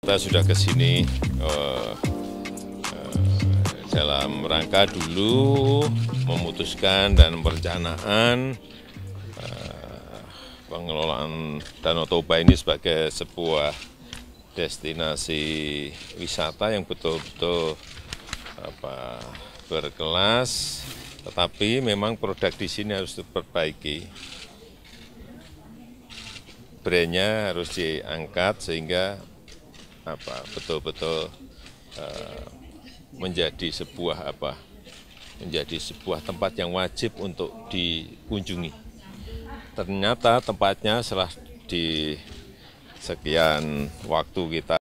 Kita sudah ke sini uh, uh, dalam rangka dulu memutuskan dan perencanaan uh, pengelolaan Danau Toba ini sebagai sebuah destinasi wisata yang betul-betul apa berkelas tetapi memang produk di sini harus diperbaiki brandnya harus diangkat sehingga apa betul-betul uh, menjadi sebuah apa menjadi sebuah tempat yang wajib untuk dikunjungi. Ternyata tempatnya setelah di sekian waktu kita